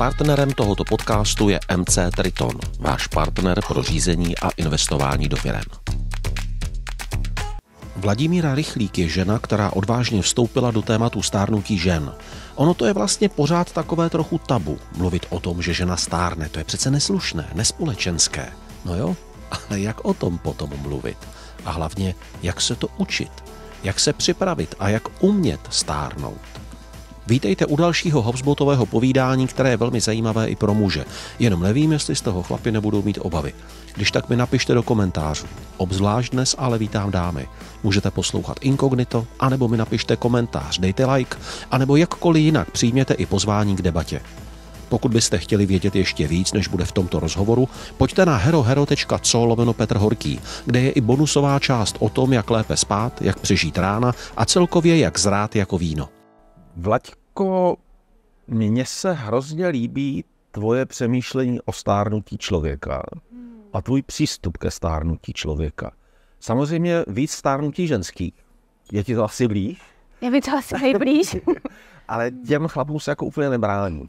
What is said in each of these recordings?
Partnerem tohoto podcastu je MC Triton, váš partner pro řízení a investování do firem. Vladimíra Rychlík je žena, která odvážně vstoupila do tématu stárnutí žen. Ono to je vlastně pořád takové trochu tabu, mluvit o tom, že žena stárne, to je přece neslušné, nespolečenské. No jo, ale jak o tom potom mluvit? A hlavně, jak se to učit? Jak se připravit a jak umět stárnout? Vítejte u dalšího Hobsbotového povídání, které je velmi zajímavé i pro muže. Jenom nevím, jestli z toho chlapi nebudou mít obavy. Když tak mi napište do komentářů. Obzvlášť dnes ale vítám dámy. Můžete poslouchat inkognito, anebo mi napište komentář, dejte like, anebo jakkoliv jinak přijměte i pozvání k debatě. Pokud byste chtěli vědět ještě víc, než bude v tomto rozhovoru, pojďte na herohero.co lomeno Petr Horký, kde je i bonusová část o tom, jak lépe spát, jak přežít rána a celkově jak zrát jako víno. Vlaď jako mně se hrozně líbí tvoje přemýšlení o stárnutí člověka a hmm. tvůj přístup ke stárnutí člověka. Samozřejmě víc stárnutí ženský. Je ti to asi blíž? Je mi to asi nejblíž. Ale těm chlapům se jako úplně nebrání.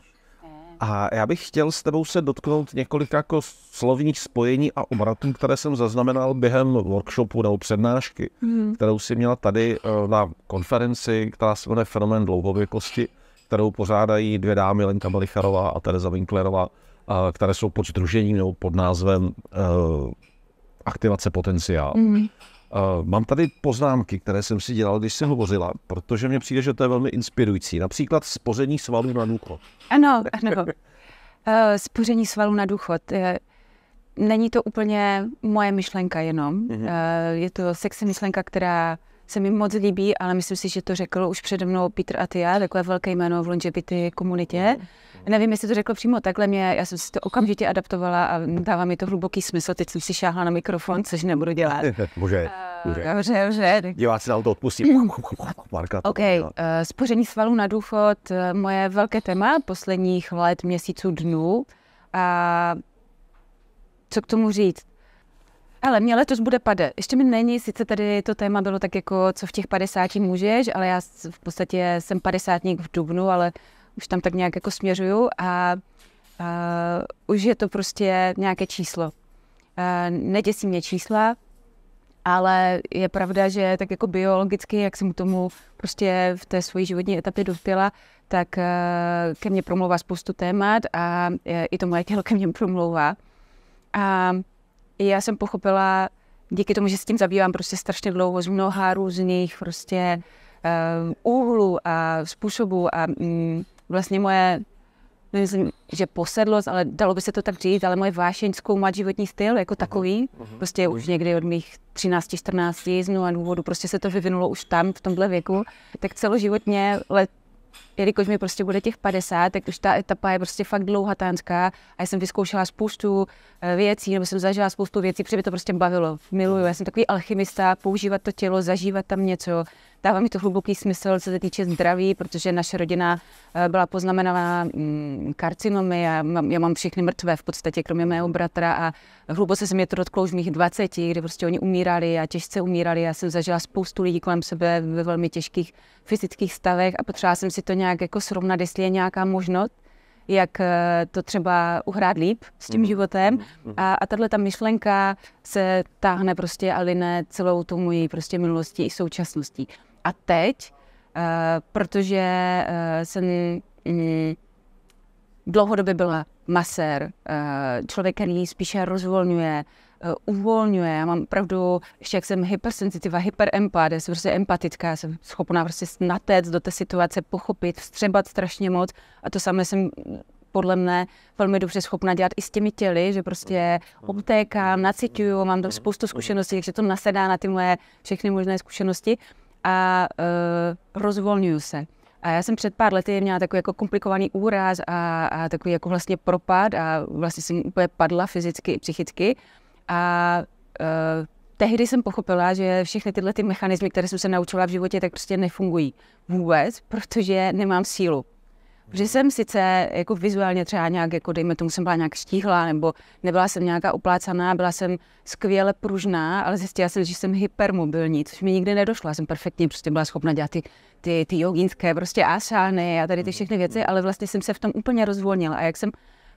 A já bych chtěl s tebou se dotknout několika jako slovních spojení a obratů, které jsem zaznamenal během workshopu nebo přednášky, hmm. kterou si měla tady eh, na konferenci, která se jmenuje Fenomén dlouhověkosti, kterou pořádají dvě dámy, Lenka Malicharová a Tereza Winklerová, eh, které jsou pod združením nebo pod názvem uh, Aktivace potenciálu. Hmm. Uh, mám tady poznámky, které jsem si dělal, když jsem hovořila, protože mně přijde, že to je velmi inspirující. Například spoření svalů na důchod. Ano, ano. Uh, spoření svalů na důchod. Není to úplně moje myšlenka jenom. Uh, je to sexy myšlenka, která se mi moc líbí, ale myslím si, že to řekl už přede mnou Peter Atia, takové velké jméno v longevity komunitě. Mhm, mhm. Nevím, jestli to řekl přímo takhle mě, já jsem si to okamžitě adaptovala a dává mi to hluboký smysl. Teď jsem si šáhla na mikrofon, což nebudu dělat. Bože, eh, dobře. Dobře, dobře. Diváci nám to odpustí. Mm. Marka to OK, uh, spoření svalů na důchod, eh, moje velké téma posledních let, měsíců, dnů. A co k tomu říct? Ale mě letos bude pade. Ještě mi není, sice tady to téma bylo tak jako, co v těch 50 můžeš, ale já v podstatě jsem padesátník v Dubnu, ale už tam tak nějak jako směřuju a, a už je to prostě nějaké číslo. A neděsí mě čísla, ale je pravda, že tak jako biologicky, jak jsem k tomu prostě v té své životní etapě dospěla, tak e, ke mně promlouvá spoustu témat a e, i to moje tělo ke mně promlouvá. A já jsem pochopila, díky tomu, že s tím zabývám prostě strašně dlouho, z mnoha různých prostě uh, a způsobů a um, vlastně moje, nemyslím, že posedlost, ale dalo by se to tak říct, ale moje vášeň zkoumat životní styl jako mhm, takový, uh-huh. prostě uh-huh. už někdy od mých 13, 14 jezdnů a důvodu, prostě se to vyvinulo už tam, v tomhle věku, tak celoživotně let, jelikož mi prostě bude těch 50, tak už ta etapa je prostě fakt dlouhatánská a já jsem vyzkoušela spoustu eh, věcí, nebo jsem zažila spoustu věcí, protože mě to prostě bavilo. Miluju, já jsem takový alchymista, používat to tělo, zažívat tam něco. Dává mi to hluboký smysl, co se týče zdraví, protože naše rodina eh, byla poznamenaná mm, karcinomy a já mám všechny mrtvé v podstatě, kromě mého bratra a hluboce se mě to dotklo už v mých 20, kdy prostě oni umírali a těžce umírali. Já jsem zažila spoustu lidí kolem sebe ve velmi těžkých fyzických stavech a potřebovala jsem si to nějak jako srovnat, jestli je nějaká možnost, jak eh, to třeba uhrát líp s tím mhm. životem. Mhm. Mhm. A, a tahle ta myšlenka se táhne prostě a celou tu moji prostě minulosti i současností a teď, eh, protože jsem eh, mm, dlouhodobě byla masér, eh, člověk, který spíše rozvolňuje, uvolňuje. Já mám pravdu, ještě jak jsem hypersensitiva, hyperempat, já jsem prostě empatická, já jsem schopná prostě natéct do té situace, pochopit, vstřebat strašně moc a to samé jsem mm, podle mne velmi dobře schopna dělat i s těmi těly, že prostě obtékám, naciťuju, mám tam mhm, mhm, spoustu mhm. zkušeností, takže to nasedá na ty moje všechny možné zkušenosti a uh, rozvolňuju se. A já jsem před pár lety měla takový jako komplikovaný úraz a, a takový jako vlastně propad a vlastně jsem úplně padla fyzicky i psychicky. A uh, tehdy jsem pochopila, že všechny tyhle ty mechanismy, které jsem se naučila v životě, tak prostě nefungují vůbec, protože nemám sílu. Že jsem sice jako vizuálně třeba nějak, jako dejme tomu, jsem byla nějak štíhla, nebo nebyla jsem nějaká uplácaná, byla jsem skvěle pružná, ale zjistila jsem, že jsem hypermobilní, což mi nikdy nedošlo. Já jsem perfektně prostě byla schopna dělat ty, ty, ty jogínské prostě asány a tady ty mhm, všechny věci, mhm. ale vlastně jsem se v tom úplně rozvolnila. A jak jsem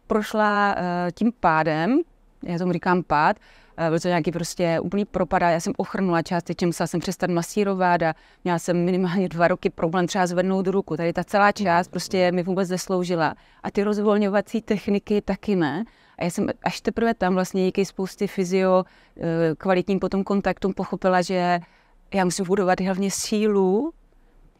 prošla uh, tím pádem, já tomu říkám pád, Eh, byl to nějaký prostě úplný propadá. Já jsem ochrnula částečně, musela jsem přestat masírovat a měla jsem minimálně dva roky problém třeba zvednout ruku. Tady ta celá část prostě mi vůbec nesloužila. A ty rozvolňovací techniky taky ne. A já jsem až teprve tam vlastně díky spousty fyzio eh, kvalitním potom kontaktům pochopila, že já musím budovat hlavně sílu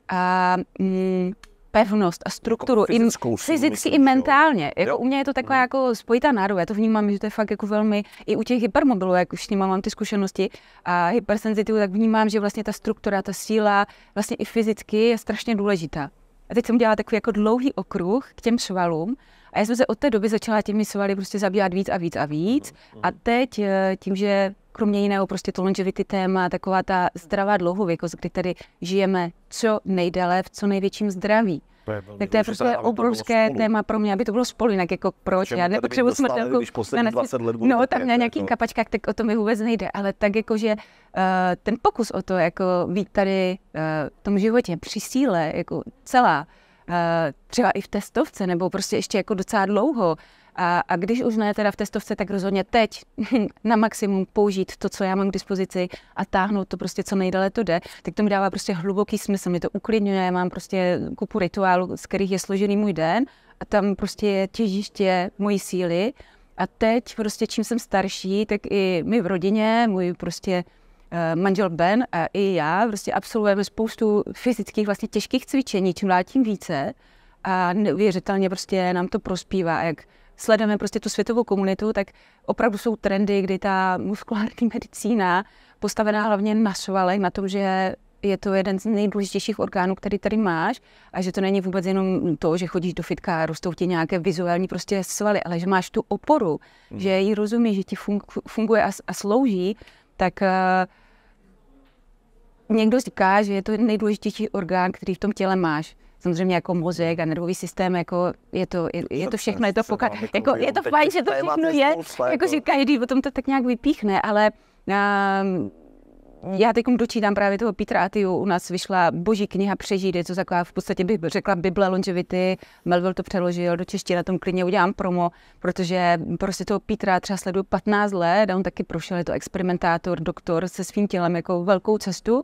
a mm, pevnost a strukturu, jako fyzickou, i, fyzicky i mentálně. Jako jo. Jako U mě je to taková mhm. jako spojitá nádoba, já to vnímám, že to je fakt jako velmi, i u těch hypermobilů, jak už s nimi mám ty zkušenosti a hypersenzitivu, tak vnímám, že vlastně ta struktura, ta síla, vlastně i fyzicky je strašně důležitá. A teď jsem dělala takový jako dlouhý okruh k těm svalům a já jsem se od té doby začala těmi svaly prostě zabývat víc a víc a víc. Mhm, a mhm. teď eh, tím, že kromě jiného prostě to longevity téma, taková ta zdravá dlouhověkost, kdy tady žijeme co nejdéle v co největším zdraví. To je tak to je prostě obrovské téma pro mě, aby to bylo spolu, jinak jako proč, Všem já nepotřebuji smrtelku. na 20 let no, tak tam na nějakých no. kapačkách, tak o to mi vůbec nejde, ale tak jako, že uh, ten pokus o to, jako být tady uh, v tom životě při síle, jako celá, uh, třeba i v testovce, nebo prostě ještě jako docela dlouho, a, a když už ne teda v testovce, tak rozhodně teď na maximum použít to, co já mám k dispozici a táhnout to prostě co nejdále to jde, tak to mi dává prostě hluboký smysl, mi to uklidňuje, mám prostě kupu rituálu, z kterých je složený můj den a tam prostě je těžiště mojí síly a teď prostě čím jsem starší, tak i my v rodině, můj prostě eh, manžel Ben a i já prostě absolvujeme spoustu fyzických vlastně těžkých cvičení, čím dál tím více a neuvěřitelně prostě nám to prospívá, jak sledujeme prostě tu světovou komunitu, tak opravdu jsou trendy, kdy ta muskulární medicína postavená hlavně na svalech, na tom, že je to jeden z nejdůležitějších orgánů, který tady máš a že to není vůbec jenom to, že chodíš do fitka, rostou ti nějaké vizuální prostě svaly, ale že máš tu oporu, mm. že ji rozumíš, že ti funguje a, a slouží, tak uh, někdo říká, že je to nejdůležitější orgán, který v tom těle máš samozřejmě jako mozek a nervový systém, jako je to, je, je to všechno, je to, poka- jako, je to fajn, že to všechno je, jako, že každý potom to tak nějak vypíchne, ale um, já teď dočítám právě toho Petra Atiu, u nás vyšla boží kniha Přežít, je to taková v podstatě bych řekla Bible longevity, Melville to přeložil do češtiny, na tom klidně udělám promo, protože prostě toho Petra třeba sleduju 15 let a on taky prošel, je to experimentátor, doktor se svým tělem jako velkou cestu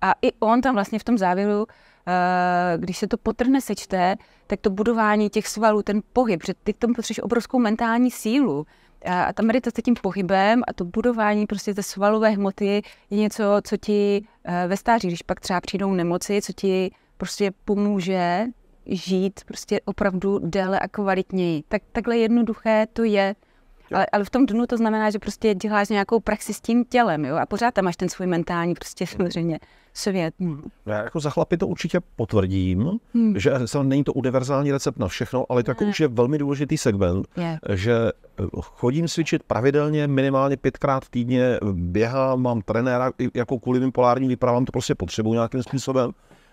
a i on tam vlastně v tom závěru Eh, když se to potrhne, sečte, tak to budování těch svalů, ten pohyb, že ty tomu potřebuješ obrovskou mentální sílu. A ta meditace tím pohybem a to budování prostě ze svalové hmoty je něco, co ti eh, ve stáří, když pak třeba přijdou nemoci, co ti prostě pomůže žít prostě opravdu déle a kvalitněji. Tak, takhle jednoduché to je. Ale, ale v tom dnu to znamená, že prostě děláš nějakou praxi s tím tělem, jo, a pořád tam máš ten svůj mentální prostě samozřejmě svět. Hmm. Já jako za chlapy to určitě potvrdím, hmm. že není to univerzální recept na všechno, ale to jako hmm. už je velmi důležitý segment, yeah. že eh, chodím cvičit pravidelně minimálně pětkrát týdně, běhám, mám trenéra, jako kvůli mým polárním výpravám to prostě potřebuju nějakým způsobem,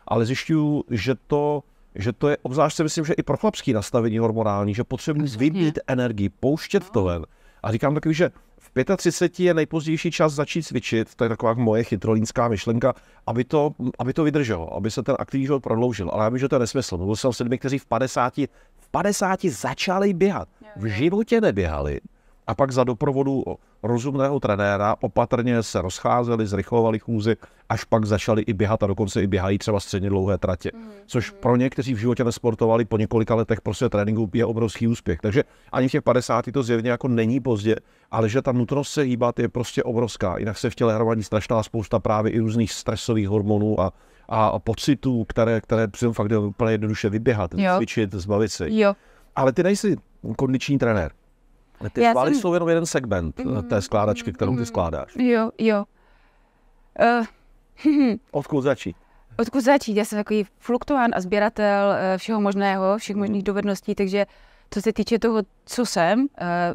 ale zjišťuju, že to že to je, obzvlášť si myslím, že i pro chlapský nastavení hormonální, že potřebuji vybít energii, pouštět to no. ven. A říkám takový, že 35 je nejpozdější čas začít cvičit, to je taková moje chytrolínská myšlenka, aby to, aby to vydrželo, aby se ten aktivní život prodloužil. Ale já vím, že to je nesmysl. Mluvil jsem s lidmi, kteří v 50, v 50 začali běhat. V životě neběhali a pak za doprovodu rozumného trenéra opatrně se rozcházeli, zrychlovali chůzi, až pak začali i běhat a dokonce i běhají třeba středně dlouhé tratě. Mm. Což mhm. pro ně, kteří v životě nesportovali po několika letech prostě tréninku, je obrovský úspěch. Takže ani v těch 50. to zjevně jako není pozdě, ale že ta nutnost se hýbat je prostě obrovská. Jinak se v těle hromadí strašná spousta právě i různých stresových hormonů a a pocitů, které, které fakt je úplně jednoduše vyběhat, jo. cvičit, zbavit se. Jo. Ale ty nejsi kondiční trenér. Ty Já svaly jsem... jsou jenom jeden segment eh, té mm-hmm, skládačky, kterou ty mm-hmm. skládáš. Jo, jo. Uh, Odkud začít? Odkud začít? Já jsem takový fluktuant a sběratel eh, všeho možného, všech mm. možných dovedností, takže co se týče toho, co jsem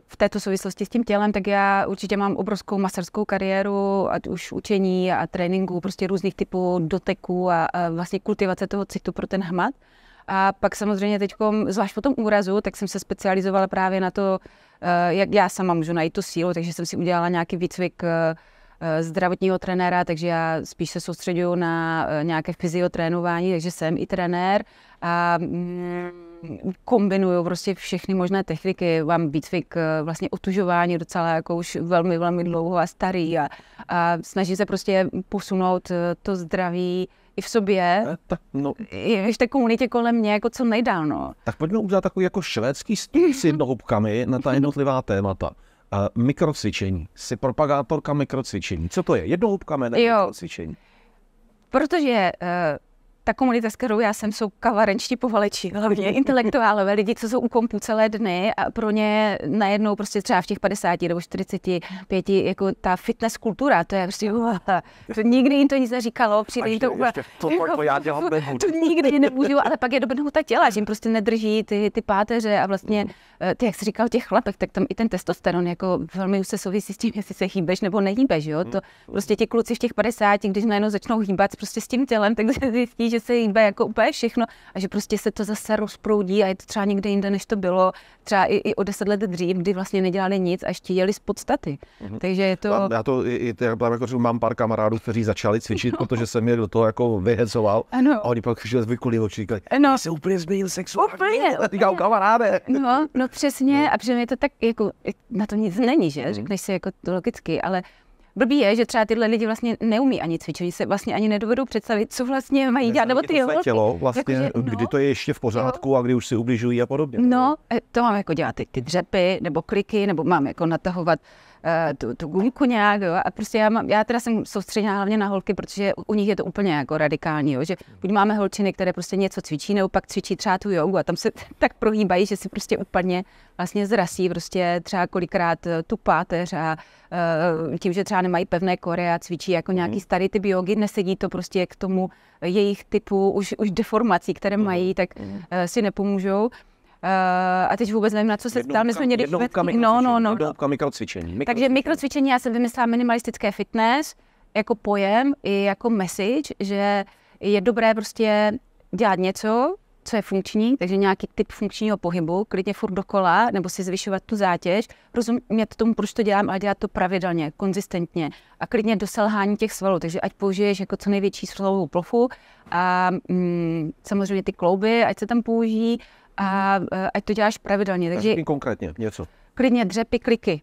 v této souvislosti s tím tělem, tak já určitě mám obrovskou masterskou kariéru, ať už učení a tréninku, prostě různých typů doteků a, a vlastně kultivace toho citu pro ten hmat. A pak samozřejmě teď, zvlášť po tom úrazu, tak jsem se specializovala právě na to Eh, jak já sama můžu najít tu sílu, takže jsem si udělala nějaký výcvik eh, eh, zdravotního trenéra, takže já spíš se soustředuju na nějaké fyziotrénování, takže jsem i trenér a mm, kombinuju prostě všechny možné techniky. Mám výcvik vlastně otužování docela jako už velmi, velmi dlouho a starý a, a snažím se prostě posunout to zdraví i v sobě, eh, tak, no. i v té komunitě kolem mě, jako co nejdál. No. Tak pojďme udělat takový jako švédský stůl s jednohubkami na ta jednotlivá témata. Uh, mikrocvičení. Jsi propagátorka mikrocvičení. Co to je? Jednohubka jméno mikrocvičení. Protože uh, ta komunita, s kterou já jsem, jsou kavarenčtí povaleči, hlavně intelektuálové, lidi, co jsou u kompu celé dny a pro ně najednou prostě třeba v těch 50 nebo 45, jako ta fitness kultura, to je prostě, uh, to nikdy jim to nic neříkalo, přijde jim to úplně, to, to, to, já dělám to, to nikdy nemůžu, ale pak je dobrý ta těla, že jim prostě nedrží ty, ty páteře a vlastně, no. eh, ty, jak jsi říkal, těch chlapek, tak tam i ten testosteron jako velmi už se souvisí s tím, jestli se hýbeš nebo nehýbeš, jo, hmm. to prostě ti kluci v těch 50, když najednou začnou hýbat prostě s tím tělem, tak zjistí, že že se jim jako úplně všechno a že prostě se to zase rozproudí a je to třeba někde jinde, než to bylo, třeba i, i o deset let dřív, kdy vlastně nedělali nic a ještě jeli z podstaty. Mm-hmm. Takže je to... já to, já jako, mám pár kamarádů, kteří začali cvičit, no. protože jsem je do toho jako vyhecoval. Ano. A oni pak přišli zvykli oči, říkali, no. se úplně změnil sexu. Úplně. A říkám, kamaráde. No, no přesně. No. A přitom je to tak, jako, na to nic není, že? Mm. Řekneš si jako to logicky, ale Blbý je, že třeba tyhle lidi vlastně neumí ani cvičit, oni se vlastně ani nedovedou představit, co vlastně mají dělat, nebo ty holky. tělo, vlastně, jako, že, no, kdy to je ještě v pořádku jo. a kdy už si ubližují a podobně. No, e, to máme jako dělat ty, ty dřepy, nebo kliky, nebo máme jako natahovat Eh, tu, tu gumku nějak, jo, a prostě já, mám, já teda jsem soustředěná hlavně na holky, protože u nich je to úplně jako radikální, jo, že buď máme holčiny, které prostě něco cvičí, nebo pak cvičí třeba tu jogu a tam se tak prohýbají, že si prostě úplně vlastně zrasí prostě třeba kolikrát eh, tu páteř a eh, tím, že třeba nemají pevné kore a cvičí jako mhm. nějaký starý typ jogy, nesedí to prostě k tomu jejich typu už, už deformací, které mhm. mají, tak mhm. si nepomůžou. Uh, a teď vůbec nevím, na co se ptal. My jsme měli jednou ve... no, no, no. Jednou mikrocvičení. Mikro Takže mikrocvičení, já jsem vymyslela minimalistické fitness jako pojem i jako message, že je dobré prostě dělat něco, co je funkční, takže nějaký typ funkčního pohybu, klidně furt dokola, nebo si zvyšovat tu zátěž, rozumět tomu, proč to dělám, ale dělat to pravidelně, konzistentně a klidně do selhání těch svalů. Takže ať použiješ jako co největší svalovou plochu a mm, samozřejmě ty klouby, ať se tam použijí a eh, ať to děláš pravidelně. Takže konkrétně něco. Klidně dřepy, kliky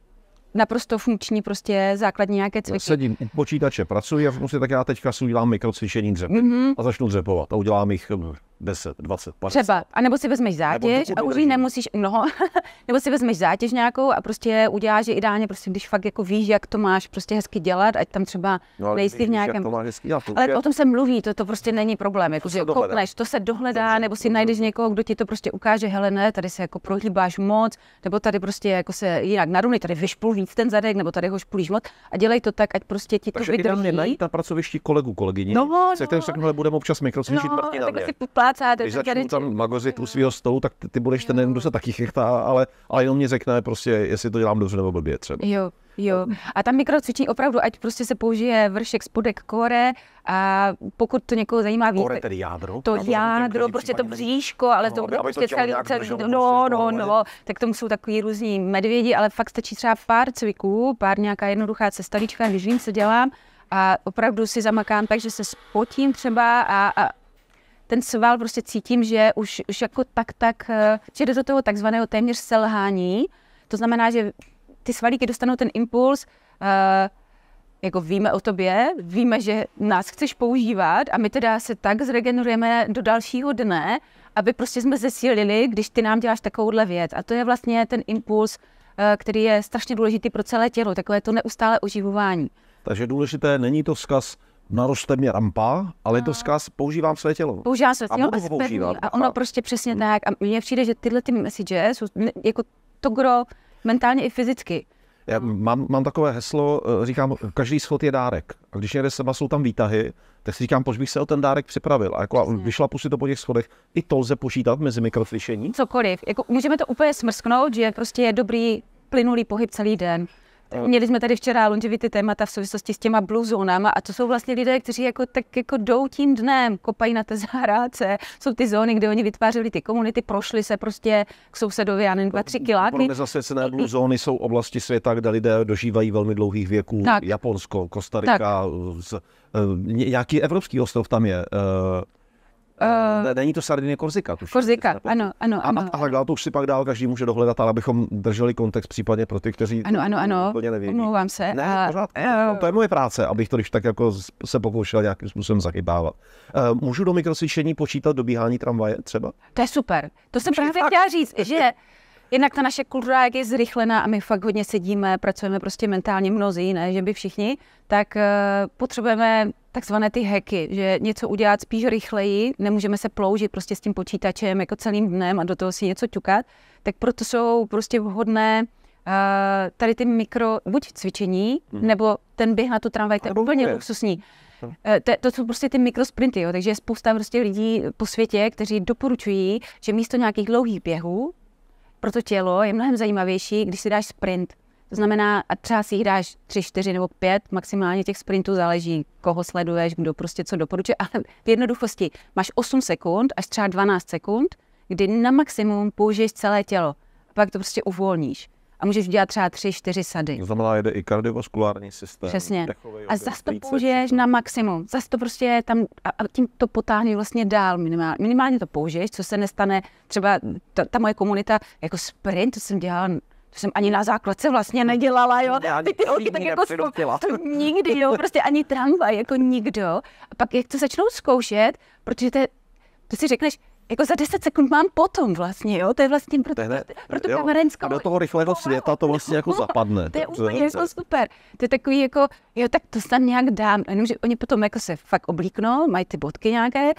naprosto funkční, prostě základní nějaké cviky. Já sedím u počítače, pracuji a musím tak já teďka si udělám mikrocvičení dřepy mm-hmm. a začnu dřepovat a udělám jich eh, 10, 20, 50. Třeba, a nebo si vezmeš zátěž a už ji nemusíš, no, nebo si vezmeš zátěž nějakou a prostě uděláš, že ideálně prostě, když fakt jako víš, jak to máš prostě hezky dělat, ať tam třeba no, nejsi v nějakém... to máš hezky dělat, to ale je... o tom se mluví, to, to prostě není problém, jako, to že koukneš, to se dohledá, Dobře. nebo si najdeš někoho, kdo ti to prostě ukáže, hele ne, tady se jako prohýbáš moc, nebo tady prostě jako se jinak narovnej, tady vyšpul víc ten zadek, nebo tady ho špulíš moc a dělej to tak, ať prostě ti Takže to vydrží. Takže najít na pracovišti kolegu, kolegyni, no, se kterým se no. budeme občas mikrocvičit no, 20. Když začnu tam magozit u svého stolu, tak ty budeš ten, kdo se taky chechtá, ale, ale jenom mě řekne prostě, jestli to dělám dobře nebo blbě třeba. Jo, jo. A tam mikrocvičení opravdu, ať prostě se použije vršek, spodek, kore, a pokud to někoho zajímá víc, Kore, tedy jádro? To jádro, jádro prostě to bříško, ale no, to, aby, aby to prostě celý, celý, no, prostě no, no, no, tak tomu jsou takový různí medvědi, ale fakt stačí třeba pár cviků, pár nějaká jednoduchá cestavička, když vím, co dělám, a opravdu si zamakám tak, že se spotím třeba a, a ten sval prostě cítím, že už, už jako tak, tak, eh, že jde do toho takzvaného téměř selhání. To znamená, že ty svalíky dostanou ten impuls, uh, jako víme o tobě, víme, že nás chceš používat a my teda se tak zregenerujeme do dalšího dne, aby prostě jsme zesílili, když ty nám děláš takovouhle věc. A to je vlastně ten impuls, eh, který je strašně důležitý pro celé tělo, takové to neustále oživování. Takže důležité není to vzkaz, naroste mi rampa, ale to zkaz používám své tělo. Používám své tělo a, a, používat. a ono a... prostě přesně hm. tak. A mně přijde, že tyhle ty message jsou jako to gro mentálně i fyzicky. Já no. mám, mám takové heslo, eh, říkám, každý schod je dárek. A když někde seba jsou tam výtahy, tak si říkám, proč bych se o ten dárek připravil. A jako vyšla vyšlapu si to po těch schodech. I to lze počítat mezi mikrofišení. Cokoliv. Jako, můžeme to úplně smrsknout, že prostě je dobrý plynulý pohyb celý den. Měli jsme tady včera longevity témata v souvislosti s těma blue zónama a to jsou vlastně lidé, kteří jako tak jako jdou tím dnem, kopají na té zahrádce, jsou ty zóny, kde oni vytvářeli ty komunity, prošli se prostě k sousedovi, já nevím, dva, tři kiláky. Podle zasvěcené blue zóny jsou oblasti světa, kde lidé dožívají velmi dlouhých věků. Tak. Japonsko, Kostarika, z, eh, nějaký evropský ostrov tam je. Eh, Uh, Není to Sardinie Korzika, tuším. Korzika, ano, ano, ano. A, a tak dál, to už si pak dál každý může dohledat, ale abychom drželi kontext případně pro ty, kteří ano, ano, ano, úplně nevědí. Omlouvám se. Ne, a, pořád, uh, eh, to je moje práce, abych to když tak jako se pokoušel nějakým způsobem zachybávat. Uh, eh, můžu do mikrosvišení počítat dobíhání tramvaje třeba? To je super. To jsem právě chtěla říct, že Jednak ta naše kultura, jak je zrychlená a my fakt hodně sedíme, pracujeme prostě mentálně mnozí, ne, že by všichni, tak uh, potřebujeme takzvané ty hacky, že něco udělat spíš rychleji, nemůžeme se ploužit prostě s tím počítačem jako celým dnem a do toho si něco ťukat, tak proto jsou prostě vhodné uh, tady ty mikro, buď cvičení, hmm. nebo ten běh na tu tramvaj, to je úplně luxusní. No. Eh, to, to jsou prostě ty mikrosprinty, jo. takže je spousta prostě lidí po světě, kteří doporučují, že místo nějakých dlouhých běhů pro to tělo je mnohem zajímavější, když si dáš sprint. To znamená, a třeba si jich dáš tři, čtyři nebo pět, maximálně těch sprintů záleží, koho sleduješ, kdo prostě co doporučuje, ale v jednoduchosti máš 8 sekund až třeba 12 sekund, kdy na maximum použiješ celé tělo. A pak to prostě uvolníš a můžeš dělat třeba tři, čtyři sady. To znamená, jede i kardiovaskulární systém. Přesně. a zase to použiješ na maximum. Zase to prostě tam a, a tím to potáhne vlastně dál minimálně. Minimálně to použiješ, co se nestane. Třeba ta, ta moje komunita, jako sprint, to jsem dělala to jsem ani na základce vlastně nedělala, jo. Ne, ty holky tak jako to, to nikdy, jo, prostě ani tramvaj, jako nikdo. A pak jak to začnou zkoušet, protože to, to si řekneš, jako za 10 sekund mám potom vlastně, jo, to je vlastně pro, to ne, pro tu kamerenskou. do toho rychlého jako- světa to vlastně jako, jako- zapadne. To je úplně jako super. To je takový jako, jo, tak to snad nějak dám, no jenomže oni potom jako se fakt oblíknou, mají ty bodky nějaké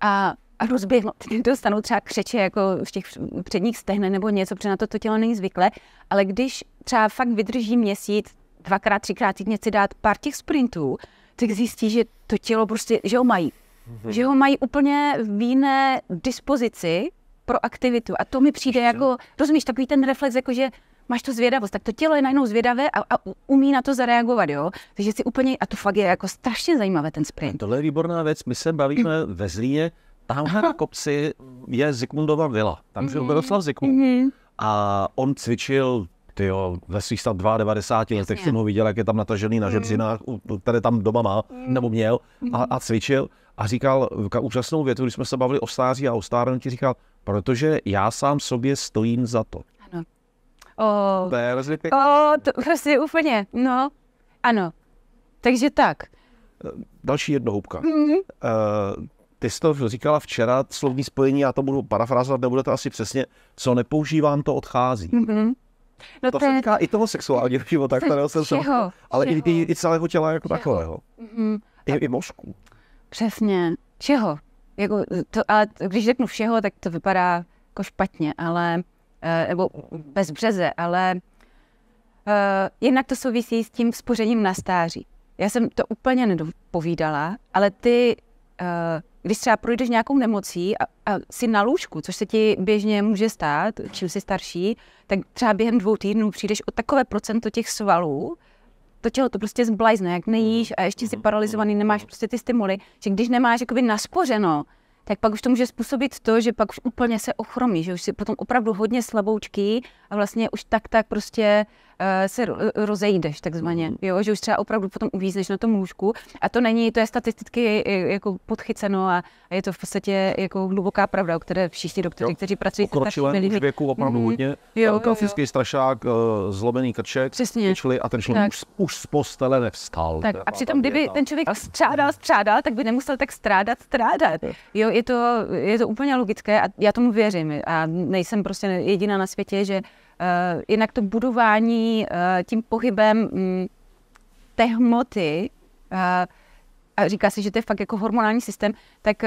a a rozběhnou, dostanou třeba křeče jako v těch předních stehne nebo něco, protože na to to tělo není zvyklé, ale když třeba fakt vydrží měsíc, dvakrát, třikrát týdně si dát pár těch sprintů, tak zjistí, že to tělo prostě, že ho mají hmm. že ho mají úplně v jiné dispozici pro aktivitu. A to mi přijde Ještě? jako, rozumíš, takový ten reflex, jako že máš to zvědavost, tak to tělo je najednou zvědavé a, a umí na to zareagovat, jo. Takže si úplně, a to fakt je jako strašně zajímavé ten sprint. A tohle je výborná věc, my se bavíme mm. ve Zlíně, tamhle na kopci je Zikmundova vila, tam žil mm-hmm. Miroslav Zikmund. Mm-hmm. A on cvičil ty jo, ve svých snad 92 letech jsem ho viděl, jak je tam natažený na mhm. žebřinách, mm. tady tam doma má, mhm. nebo měl a, a mhm. cvičil a říkal úžasnou větu, když jsme se bavili o stáří a o stárnutí, říkal, protože já sám sobě stojím za to. Ano. O, to je rozvětě. O, to prostě úplně, no. Ano. Takže tak. Eh, další jednohubka. Mm-hmm. Uh, ty jsi to říkala včera, slovní spojení, já to budu parafrázovat, nebude to asi přesně, co nepoužívám, to odchází. Mm-hmm. No to, to se týká i toho sexuálního života, kterého jsem se... Ale všeho. I, i, i celého těla jako všeho. takového. Mm-hmm. I, I mozku. Přesně. Všeho. Jako to, ale když řeknu všeho, tak to vypadá jako špatně, ale, eh, nebo bez březe, ale uh, jednak to souvisí s tím spořením na stáří. Já jsem to úplně nedopovídala, ale ty, uh, když třeba projdeš nějakou nemocí a, a jsi na lůžku, což se ti běžně může stát, čím jsi starší, tak třeba během dvou týdnů přijdeš o takové procento těch svalů, to tělo to prostě zblajzne, jak nejíš mhm. a ještě si mhm. paralizovaný, nemáš mhm. prostě ty stimuly, že když nemáš jakoby naspořeno, tak pak už to může způsobit to, že pak už úplně se ochromí, že už si potom opravdu hodně slaboučký a vlastně už tak tak prostě Eh, se rozejdeš takzvaně, mhm. jo? že už třeba opravdu potom uvízneš na tom lůžku a to není, to je statisticky jako podchyceno a je to v podstatě jako hluboká pravda, o které všichni doktory, jo. kteří pracují Pokročilém už věku opravdu mm-hmm. hodně. Jo, jo. strašák, eh, zlomený krček, Přesně. Čili a ten člověk tak. už, už z postele nevstal. Tak. A přitom, kdyby věta. ten člověk střádal, střádal, tak by nemusel tak strádat, strádat. Jo, je to, je to úplně logické a já tomu věřím a nejsem prostě jediná na světě, že Eh, jinak to budování eh, tím pohybem mm, té hmoty, eh, a říká se, že to je fakt jako hormonální systém, tak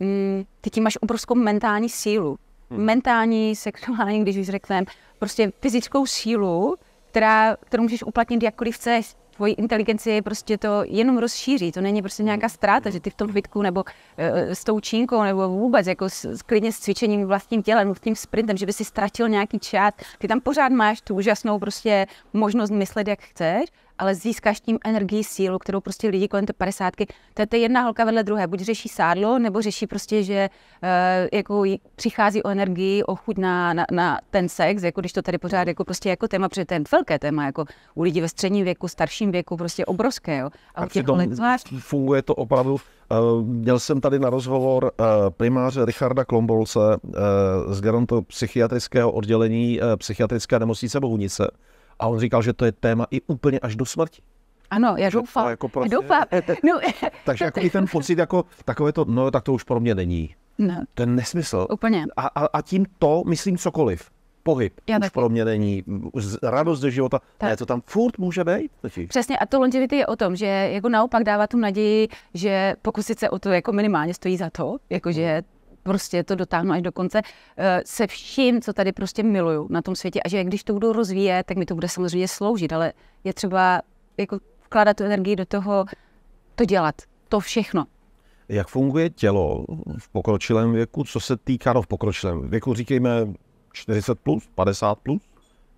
mm, ty tím máš obrovskou mentální sílu. Hmm. Mentální, sexuální, když už řekneme, prostě fyzickou sílu, která, kterou můžeš uplatnit jakkoliv chceš tvoji inteligenci prostě to jenom rozšíří. To není prostě nějaká ztráta, že ty v tom fitku nebo e, e, s tou čínkou nebo vůbec jako s, klidně s cvičením vlastním tělem, tím sprintem, že by si ztratil nějaký čát. Ty tam pořád máš tu úžasnou prostě možnost myslet, jak chceš ale získáš tím energii, sílu, kterou prostě lidi kolem té padesátky, to je jedna holka vedle druhé, buď řeší sádlo, nebo řeší prostě, že uh, jako přichází o energii, o chuť na, na, na, ten sex, jako když to tady pořád jako prostě jako téma, protože ten velké téma, jako u lidí ve středním věku, starším věku, prostě obrovské, jo. A, a zvlášť... No, funguje to opravdu eh, Měl jsem tady na rozhovor eh, primáře Richarda Klombolce z gerontopsychiatrického oddělení psychiatrické nemocnice Bohunice, a on říkal, že to je téma i úplně až do smrti. Ano, já doufám. Jako prostě, doufám. Eh, eh, no, takže jako i ten pocit, jako takové to, no tak to už pro mě není. No. To je nesmysl. Úplně. A, a, a tím to myslím cokoliv. Pohyb já už taky. pro mě není, radost ze života, tak. ne, to tam furt může být. Přesně a to longevity je o tom, že jako naopak dává tu naději, že pokusit se o to jako minimálně stojí za to, jakože prostě to dotáhnu až do konce eh, se vším, co tady prostě miluju na tom světě a že když to budu rozvíjet, tak mi to bude samozřejmě sloužit, ale je třeba jako vkládat tu energii do toho, to dělat, to všechno. Jak funguje tělo v pokročilém věku, co se týká, no v pokročilém věku, říkejme 40 plus, 50 plus?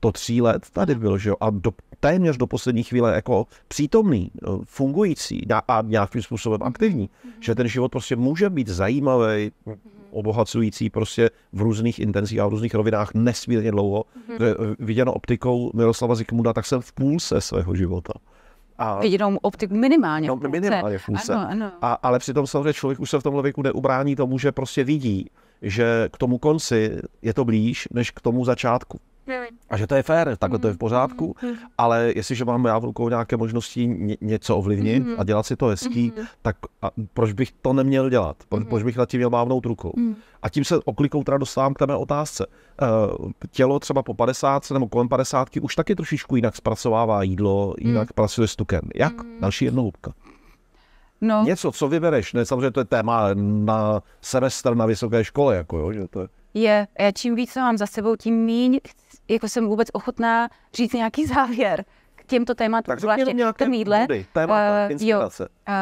to tří let tady byl, že jo, a do, téměř do poslední chvíle jako přítomný, eh, fungující a nějakým způsobem aktivní, mm-hmm. že ten život prostě může být zajímavý, mhm. obohacující prostě v různých intenzích a v různých rovinách nesmírně dlouho. Mm-hmm. Eh, Viděno optikou Miroslava Zikmuda, tak jsem v půlce svého života. A, Viděnou optik minimálně. No, minimálně v půlce. Ano, ano. A, ale přitom samozřejmě člověk už se v tomhle věku neubrání tomu, že prostě vidí, že k tomu konci je to blíž, než k tomu začátku a že to je fér, takhle to je v mm-hmm. pořádku, mm-hmm. ale jestliže mám já v rukou nějaké možnosti něco ovlivnit mm-hmm. a dělat si to hezký, tak a proč bych to neměl dělat? Pro, proč bych nad tím měl mávnout rukou? Mm. A tím se oklikou teda dostávám k té mé otázce. Eh, tělo třeba po 50 nebo kolem 50 už taky trošičku jinak zpracovává jídlo, mm. jinak pracuje s tukem. Jak? Mm. Další jednohubka. No. Něco, co vybereš, ne, samozřejmě to je téma na semestr na vysoké škole, jako jo, že to je. Je, já čím víc mám za sebou, tím méně chci jako jsem vůbec ochotná říct nějaký závěr k těmto tématům, tak zvláště k tomíhle. jídle. uh, uh,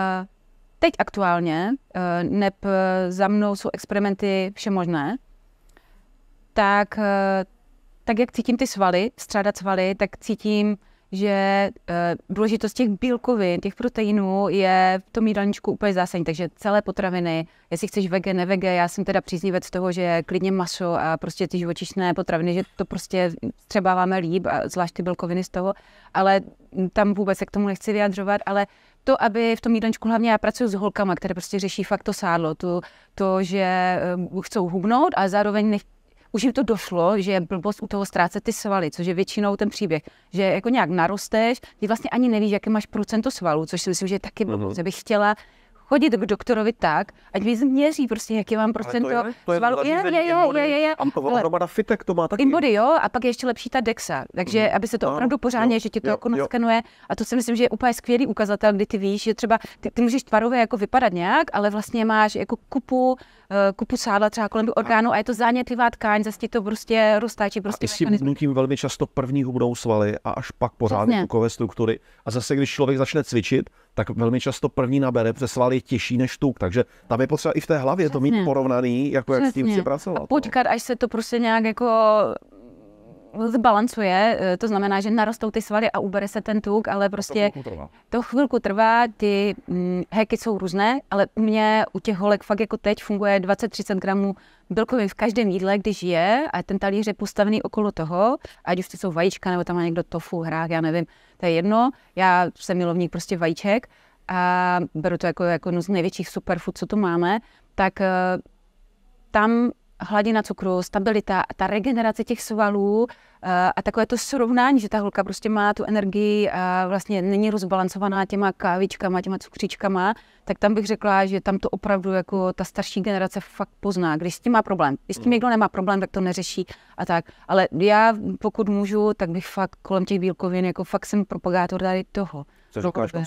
teď aktuálně, uh, eh, nep eh, za mnou jsou experimenty všemožné, tak, uh, tak jak cítím ty svaly, střádat svaly, tak cítím že uh, důležitost těch bílkovin, těch proteinů je v tom jídelníčku úplně zásadní. Takže celé potraviny, jestli chceš vege, nevege, já jsem teda příznivec toho, že klidně maso a prostě ty živočišné potraviny, že to prostě třeba máme líp, a zvlášť ty bílkoviny z toho, ale tam vůbec se k tomu nechci vyjadřovat, ale to, aby v tom jídelníčku hlavně já pracuji s holkama, které prostě řeší fakt to sádlo, to, to že eh, chcou hubnout a zároveň nech, už jim to došlo, že je blbost u toho ztrácet ty svaly, což je většinou ten příběh, že jako nějak narosteš, ty vlastně ani nevíš, jaké máš procento svalů, což si myslím, že je taky mhm. blbost, bych chtěla chodit k doktorovi tak, ať mi změří prostě, jaký mám procento to je, to je, svalu. Je, je, je, je, je, je. A hromada fitek to má taky. Inbody, jo, a pak ještě lepší ta DEXA. Takže mm. aby se to opravdu pořádně, jo, že ti to jo, jako naskenuje. A to si myslím, že je úplně skvělý ukazatel, kdy ty víš, že třeba ty, ty můžeš tvarově jako vypadat nějak, ale vlastně máš jako kupu, eh, kupu sádla třeba kolem orgánu a je to zánětlivá tkáň, zase ti to prostě roztáčí. Prostě a i s tím velmi často první hubnou svaly a až pak pořádně tukové struktury. A zase, když člověk začne cvičit, tak velmi často první nabere přes sval je těžší než tuk. Takže tam je potřeba i v té hlavě Přesně. to mít porovnaný, jako Přesně. jak s tím chci pracovat. A no. počkat, no. až se to prostě nějak jako zbalancuje, eh, to znamená, že narostou ty svaly a ubere se ten tuk, ale prostě to chvilku trvá. To chvilku trvá ty mm, heky jsou různé, ale u mě u těch holek fakt jako teď funguje 20-30 gramů bílkovin v každém jídle, když je a ten talíř je postavený okolo toho, ať už to jsou vajíčka nebo tam má někdo tofu, hrách, já nevím, to je jedno, já jsem milovník prostě vajíček a beru to jako, jako jedno z největších superfood, co tu máme, tak eh, tam hladina cukru, stabilita a ta regenerace těch svalů eh, a takové to srovnání, že ta holka prostě má tu energii a eh, vlastně není rozbalancovaná těma kávičkama, těma cukříčkama, tak tam bych řekla, že tam to opravdu jako ta starší generace fakt pozná, když s tím má problém. Když s tím no. někdo nemá problém, tak to neřeší a tak. Ale já pokud můžu, tak bych fakt kolem těch bílkovin, jako fakt jsem propagátor tady toho. Co říkáš na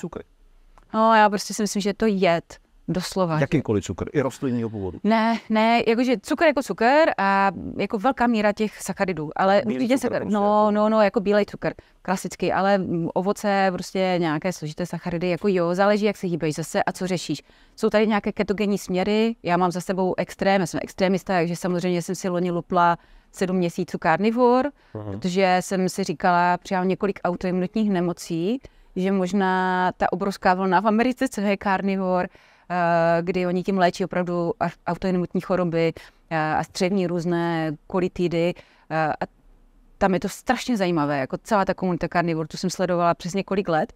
No, já prostě si myslím, že to jed. Doslova. Jakýkoliv cukr, i rostlinného původu. Ne, ne, jakože cukr jako cukr a jako velká míra těch sacharidů, ale určitě cukr, se, prostě, no, jako- no, no, jako bílej cukr, klasicky, ale ovoce, prostě nějaké složité sacharidy, jako jo, záleží, jak se hýbeš zase a co řešíš. Jsou tady nějaké ketogenní směry, já mám za sebou extrém, já jsem extrémista, takže samozřejmě jsem si loni lupla sedm měsíců karnivor, uh-huh. Mhm. protože jsem si říkala, přijám několik autoimunitních nemocí, že možná ta obrovská vlna v Americe, co je karnivor, Eh, kdy oni tím léčí opravdu autoimunitní choroby eh, a střevní různé kolitidy. Eh, a tam je to strašně zajímavé, jako celá ta komunita karnivor, tu jsem sledovala přes několik let.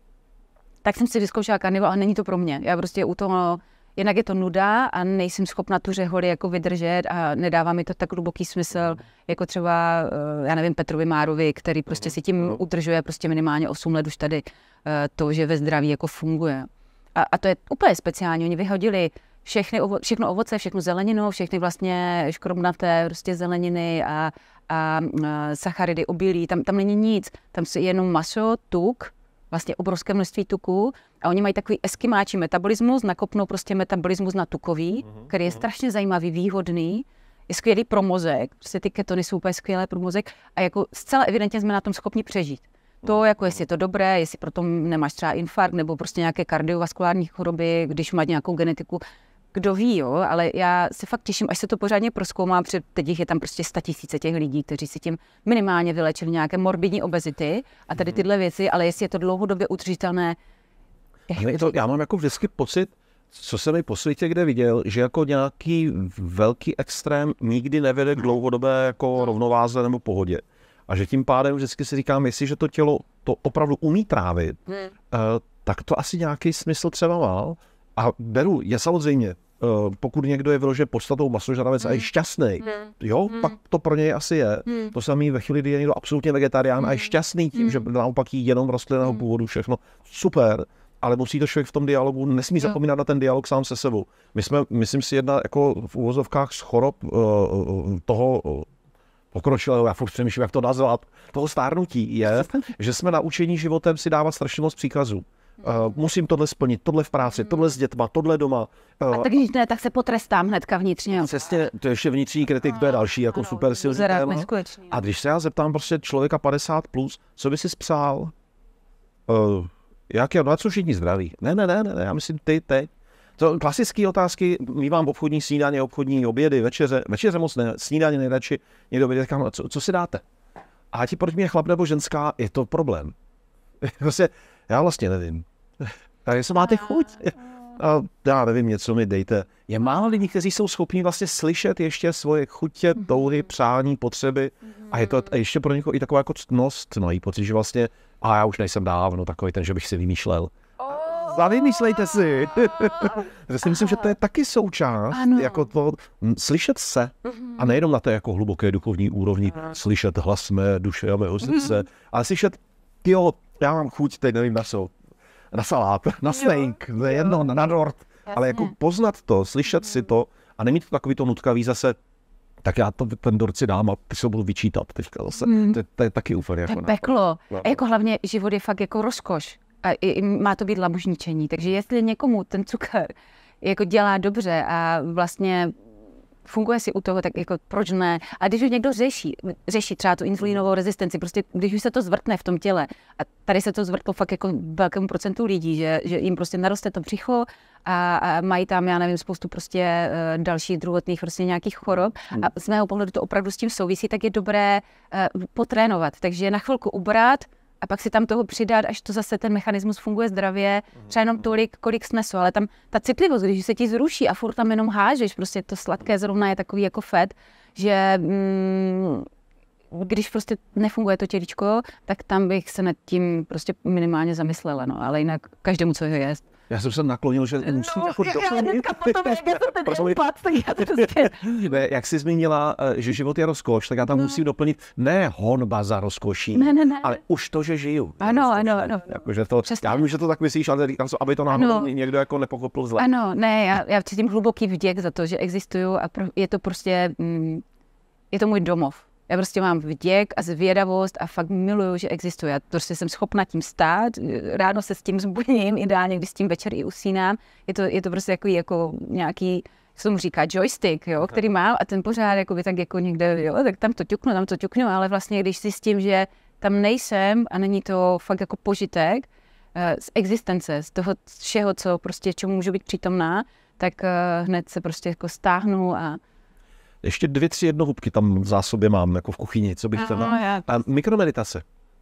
Tak jsem si vyzkoušela karnivor, ale není to pro mě. Já prostě u toho, jednak je to nuda a nejsem schopna tu řeholi jako vydržet a nedává mi to tak hluboký smysl, jako třeba, já nevím, Petrovi Márovi, který prostě mhm. si tím mhm. udržuje prostě minimálně 8 let už tady to, že ve zdraví jako funguje a, a to je úplně speciální, oni vyhodili všechny, ovo, všechno ovoce, všechnu zeleninu, všechny vlastně škrobnaté prostě zeleniny a, a, a sacharidy, obilí, tam, tam není nic. Tam je jenom maso, tuk, vlastně obrovské množství tuku a oni mají takový eskimáčí metabolismus, nakopnou prostě metabolismus na tukový, mm-hmm. který je mhm. strašně zajímavý, výhodný, je skvělý pro mozek, prostě ty ketony jsou úplně skvělé pro mozek a jako zcela evidentně jsme na tom schopni přežít to, jako jestli je to dobré, jestli proto nemáš třeba infarkt nebo prostě nějaké kardiovaskulární choroby, když máš nějakou genetiku, kdo ví, jo, ale já se fakt těším, až se to pořádně proskoumá, protože teď je tam prostě sta tisíce těch lidí, kteří si tím minimálně vylečili nějaké morbidní obezity a tady mhm. tyhle věci, ale jestli je to dlouhodobě udržitelné. Ale to, já mám jako vždycky pocit, co jsem i po světě kde viděl, že jako nějaký velký extrém nikdy nevede k dlouhodobé jako rovnováze nebo pohodě. A že tím pádem vždycky si říkám, jestliže to tělo to opravdu umí trávit, hmm. Eh, tak to asi nějaký smysl třeba má. A beru, je samozřejmě, eh, pokud někdo je vyložen podstatou masožravec hmm. a je hmm. šťastný, hmm. jo, hmm. pak to pro něj asi je. Hmm. To samý ve chvíli, kdy je někdo absolutně vegetarián hmm. a je hmm. šťastný tím, hmm. že naopak jí jenom rostlinného hmm. původu všechno. Super, ale musí to člověk v tom dialogu, nesmí no. zapomínat na ten dialog sám se sebou. My jsme, myslím si, jedna jako v úvozovkách z chorob uh, toho pokročilého, já furt přemýšlím, jak to nazvat, toho stárnutí je, že jsme naučení životem si dávat strašně moc příkazů. Uh, musím tohle splnit, tohle v práci, hmm. tohle s dětma, tohle doma. Uh, a tak když ne, tak se potrestám hnedka vnitřně. Cestě, to je ještě vnitřní kritik, to je další jako ano, super silný téma. A když se já zeptám prostě člověka 50+, plus, co by si spřál? Uh, jak je, no a co všichni zdraví? Ne, ne, ne, ne, já myslím ty, teď. To klasické otázky, mývám obchodní snídaně, obchodní obědy, večeře, večeře moc ne, snídaně nejradši, někdo by říkal, no, co, co si dáte? A ti proč mě chlap nebo ženská, je to problém. Prostě, já vlastně nevím. A jestli máte chuť, a já nevím, něco mi dejte. Je málo lidí, kteří jsou schopni vlastně slyšet ještě svoje chutě, mhm. touhy, přání, potřeby. A je to mhm. a ještě pro někoho i taková jako ctnost, No, no, pocit, že vlastně, a já už nejsem dávno takový ten, že bych si vymýšlel. Zavymýšlejte si. Já si myslím, že to je taky součást, ano. jako to hm, slyšet se. Mhm. A nejenom na té jako hluboké duchovní úrovni, slyšet hlas mé duše a mého srdce, mhm. ale slyšet, jo, já mám chuť, teď nevím na co, na salát, na steak, jo, jedno, na, dort. Jasně. Ale jako poznat to, slyšet mm. si mhm. to a nemít to takový to nutkavý zase, tak já to, ten dorci dám a ty se budu vyčítat teďka zase. Mm. To, to, je taky úplně. To jako je peklo. No. A jako hlavně život je fakt jako rozkoš a i, i má to být labužničení. Takže jestli někomu ten cukr jako dělá dobře a vlastně funguje si u toho, tak jako proč ne? A když už někdo řeší, řeší třeba tu insulinovou rezistenci, prostě když už se to zvrtne v tom těle, a tady se to zvrtlo fakt jako velkému procentu lidí, že, že jim prostě naroste to břicho a, a mají tam, já nevím, spoustu prostě uh, dalších druhotných prostě nějakých chorob hmm. a z mého pohledu to opravdu s tím souvisí, tak je dobré uh, potrénovat. Takže na chvilku ubrat, a pak si tam toho přidat, až to zase ten mechanismus funguje zdravě, třeba jenom tolik, kolik snesu, ale tam ta citlivost, když se ti zruší a furt tam jenom hážeš, prostě to sladké zrovna je takový jako fed, že mm, když prostě nefunguje to těličko, tak tam bych se nad tím prostě minimálně zamyslela, no, ale jinak každému, co ho jest. Já jsem se naklonil, že no, musím no, jako já, já potom, jak jsem ten Prosím, tak já to prostě... Ne, jak jsi zmínila, eh, že život je rozkoš, tak já tam no. musím doplnit, ne honba za rozkoší, ne, ne, ne. ale už to, že žiju. Ano, rozkoš, ano, ano. Jako, že to, já vím, že to tak myslíš, ale říkám, aby to nám někdo jako nepochopil zle. Ano, ne, já, já cítím hluboký vděk za to, že existuju a pro, je to prostě, mm, je to můj domov. Já prostě mám vděk a zvědavost a fakt miluju, že existuje. Já prostě jsem schopna tím stát, ráno se s tím zbudím, ideálně, když s tím večer i usínám. Je to, je to prostě jako, jako nějaký, co tomu říká, joystick, jo, který mám a ten pořád jako by tak jako někde, jo, tak tam to ťuknu, tam to ťuknu, ale vlastně když si s tím, že tam nejsem a není to fakt jako požitek eh, z existence, z toho všeho, co prostě, čemu můžu být přítomná, tak eh, hned se prostě jako stáhnu a ještě dvě, tři jednohubky tam v zásobě mám, jako v kuchyni, co bych chtěl. chtěla. Já... mikromeditace.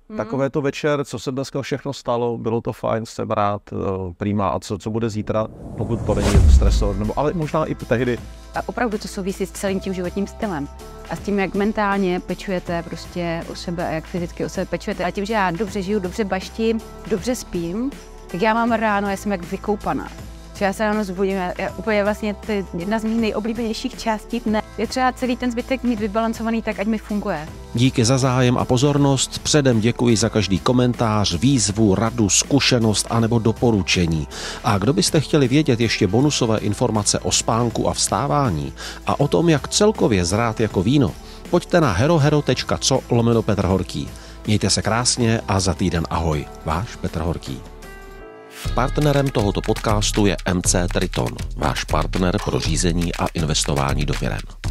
Mm. Takové to večer, co se dneska všechno stalo, bylo to fajn, jsem rád, eh, prima, a co, co bude zítra, pokud to není stresor, nebo ale možná i tehdy. A opravdu to souvisí s celým tím životním stylem a s tím, jak mentálně pečujete prostě o sebe a jak fyzicky o sebe pečujete. A tím, že já dobře žiju, dobře baštím, dobře spím, tak já mám ráno, já jsem jak vykoupaná. Třeba se ráno zbudím, já, já úplně vlastně to je jedna z mých nejoblíbenějších částí dne. Je třeba celý ten zbytek mít vybalancovaný tak, ať mi funguje. Díky za zájem a pozornost. Předem děkuji za každý komentář, výzvu, radu, zkušenost anebo doporučení. A kdo byste chtěli vědět ještě bonusové informace o spánku a vstávání a o tom, jak celkově zrát jako víno, pojďte na herohero.co lomeno Petr Horký. Mějte se krásně a za týden ahoj. Váš Petr Horký. Partnerem tohoto podcastu je MC Triton, váš partner pro řízení a investování do firmy.